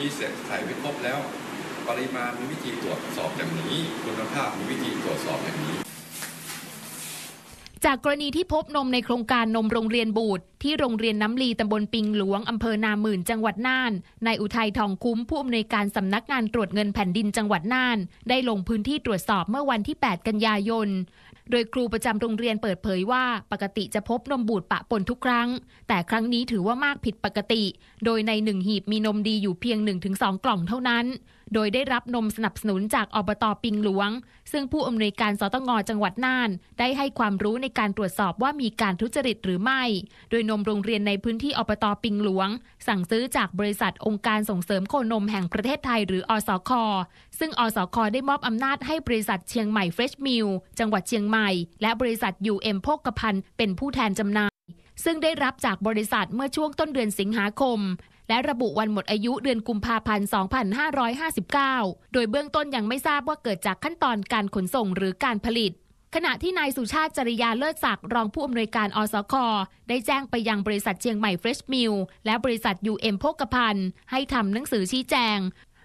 มีเสร็จใส่ไว้ครบแล้ว ปริมาณมีวิธีตรวจสอบอย่างนี้ คุณภาพมีวิธีตรวจสอบอย่างนี้จากกรณีที่พบนมในโครงการนมโรงเรียนบูดที่โรงเรียนน้ำลีตำบลปิงหลวงอำเภอนาหมื่น จังหวัดน่านนายอุทัยทองคุ้มผู้อำนวยการสำนักงานตรวจเงินแผ่นดินจังหวัดน่าน ได้ลงพื้นที่ตรวจสอบเมื่อวันที่ 8 กันยายน โดยครูประจำโรงเรียนเปิดเผยว่าปกติจะพบนมบูดปะปนทุกครั้ง แต่ครั้งนี้ถือว่ามากผิดปกติ โดยในหนึ่งหีบมีนมดีอยู่เพียง 1-2 กล่องเท่านั้นโดยได้รับนมสนับสนุนจากอบตปิงหลวง ซึ่งผู้อำนวยการสตงจังหวัดน่าน ได้ให้ความรู้ในการตรวจสอบว่ามีการทุจริตหรือไม่ โดยนมโรงเรียนในพื้นที่อบตปิงหลวง สั่งซื้อจากบริษัทองค์การส่งเสริมโคนมแห่งประเทศไทยหรืออสค ซึ่งอสคได้มอบอำนาจให้บริษัทเชียงใหม่เฟรชมิลจังหวัดเชียงใหม่ และบริษัท UM โภคภัณฑ์เป็นผู้แทนจำหน่าย ซึ่งได้รับจากบริษัทเมื่อช่วงต้นเดือนสิงหาคมและระบุวันหมดอายุเดือนกุมภาพันธ์ 2559 โดยเบื้องต้นยังไม่ทราบว่าเกิดจากขั้นตอนการขนส่งหรือการผลิต ขณะที่นายสุชาติจริยาเลิศศักดิ์รองผู้อำนวยการอสคได้แจ้งไปยังบริษัทเชียงใหม่เฟรชมิลและบริษัท UM โภคภัณฑ์ให้ทำหนังสือชี้แจง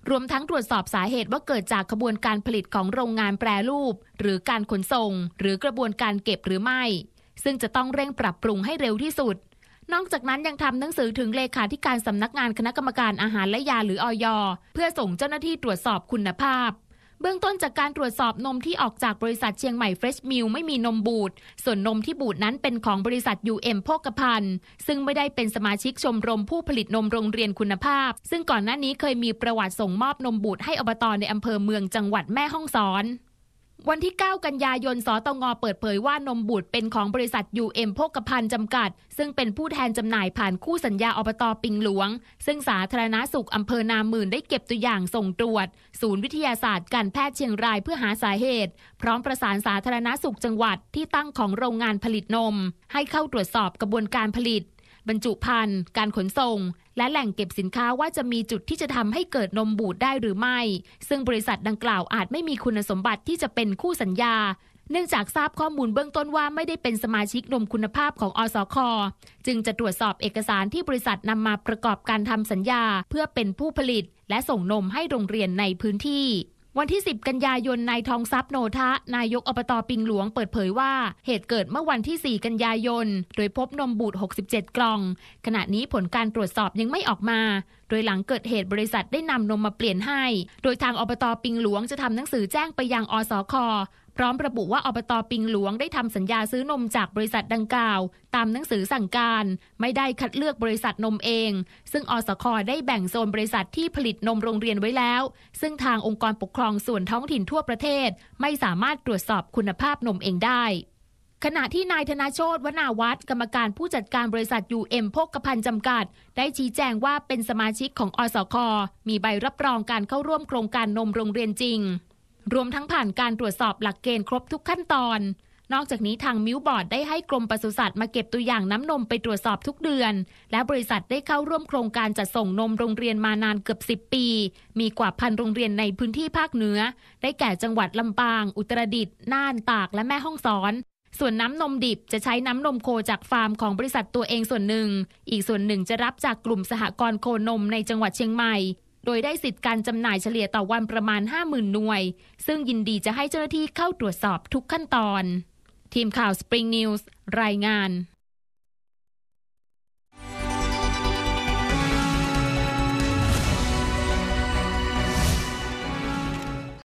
รวมทั้งตรวจสอบสาเหตุว่าเกิดจากขบวนการผลิตของโรงงานแปรรูป หรือการขนส่ง หรือกระบวนการเก็บหรือไม่ ซึ่งจะต้องเร่งปรับปรุงให้เร็วที่สุดนอกจากนั้นยังทำหนังสือถึงเลขาธิการสำนักงานคณะกรรมการอาหารและยาหรืออยเพื่อส่งเจ้าหน้าที่ตรวจสอบคุณภาพ เบื้องต้นจากการตรวจสอบนมที่ออกจากบริษัทเชียงใหม่เฟรชมิลไม่มีนมบูดส่วนนมที่บูดนั้นเป็นของบริษัท UM โภคภัณฑ์ ซึ่งไม่ได้เป็นสมาชิกชมรมผู้ผลิตนมโรงเรียนคุณภาพ ซึ่งก่อนหน้านี้เคยมีประวัติส่งมอบนมบูดให้อบตในอำเภอเมืองจังหวัดแม่ฮ่องสอนวันที่ 9 กันยายน สตง เปิดเผยว่านมบูดเป็นของบริษัท UM โภคภัณฑ์จำกัด ซึ่งเป็นผู้แทนจำหน่ายผ่านคู่สัญญาอบตอปิงหลวง ซึ่งสาธารณาสุขอำเภอนาหมื่นได้เก็บตัวอย่างส่งตรวจ ศูนย์วิทยาศาสตร์การแพทย์เชียงรายเพื่อหาสาเหตุ พร้อมประสานสาธารณาสุขจังหวัดที่ตั้งของโรงงานผลิตนม ให้เข้าตรวจสอบกระบวนการผลิต บรรจุภัณฑ์การขนส่งและแหล่งเก็บสินค้าว่าจะมีจุดที่จะทำให้เกิดนมบูดได้หรือไม่ ซึ่งบริษัทดังกล่าวอาจไม่มีคุณสมบัติที่จะเป็นคู่สัญญา เนื่องจากทราบข้อมูลเบื้องต้นว่าไม่ได้เป็นสมาชิกนมคุณภาพของอสค จึงจะตรวจสอบเอกสารที่บริษัทนำมาประกอบการทำสัญญาเพื่อเป็นผู้ผลิตและส่งนมให้โรงเรียนในพื้นที่วันที่ 10 กันยายน นายทองทรัพย์โนทะ นายกอบตปิงหลวงเปิดเผยว่าเหตุเกิดเมื่อวันที่ 4 กันยายนโดยพบนมบูด 67 กล่อง ขณะนี้ผลการตรวจสอบยังไม่ออกมา โดยหลังเกิดเหตุบริษัทได้นำนมมาเปลี่ยนให้ โดยทางอบตปิงหลวงจะทำหนังสือแจ้งไปยังอสคพร้อมระบุว่าอบตปิงหลวงได้ทำสัญญาซื้อนมจากบริษัทดังกล่าว ตามหนังสือสั่งการไม่ได้คัดเลือกบริษัทนมเอง ซึ่งอสคอได้แบ่งโซนบริษัทที่ผลิตนมโรงเรียนไว้แล้ว ซึ่งทางองค์กรปกครองส่วนท้องถิ่นทั่วประเทศ ไม่สามารถตรวจสอบคุณภาพนมเองได้ ขณะที่นายธนาโชตวนาวัฒกรรมการผู้จัดการบริษัท UM พกกรัพันจำกัด ได้ชี้แจงว่าเป็นสมาชิกของอสคอมีใบรับรองการเข้าร่วมโครงการนมโรงเรียนจริงรวมทั้งผ่านการตรวจสอบหลักเกณฑ์ครบทุกขั้นตอน นอกจากนี้ทางมิวบอร์ดได้ให้กรมปศุสัตว์มาเก็บตัวอย่างน้ำนมไปตรวจสอบทุกเดือน และบริษัทได้เข้าร่วมโครงการจัดส่งนมโรงเรียนมานานเกือบ 10 ปี มีกว่าพันโรงเรียนในพื้นที่ภาคเหนือ ได้แก่จังหวัดลำปาง อุตรดิตถ์ น่าน ตาก และแม่ฮ่องสอน ส่วนน้ำนมดิบจะใช้น้ำนมโคจากฟาร์มของบริษัทตัวเองส่วนหนึ่ง อีกส่วนหนึ่งจะรับจากกลุ่มสหกรณ์โคนม ในจังหวัดเชียงใหม่โดยได้สิทธิ์การจำหน่ายเฉลี่ยต่อวันประมาณ 50,000หน่วย ซึ่งยินดีจะให้เจ้าหน้าที่เข้าตรวจสอบทุกขั้นตอน ทีมข่าว Spring News รายงาน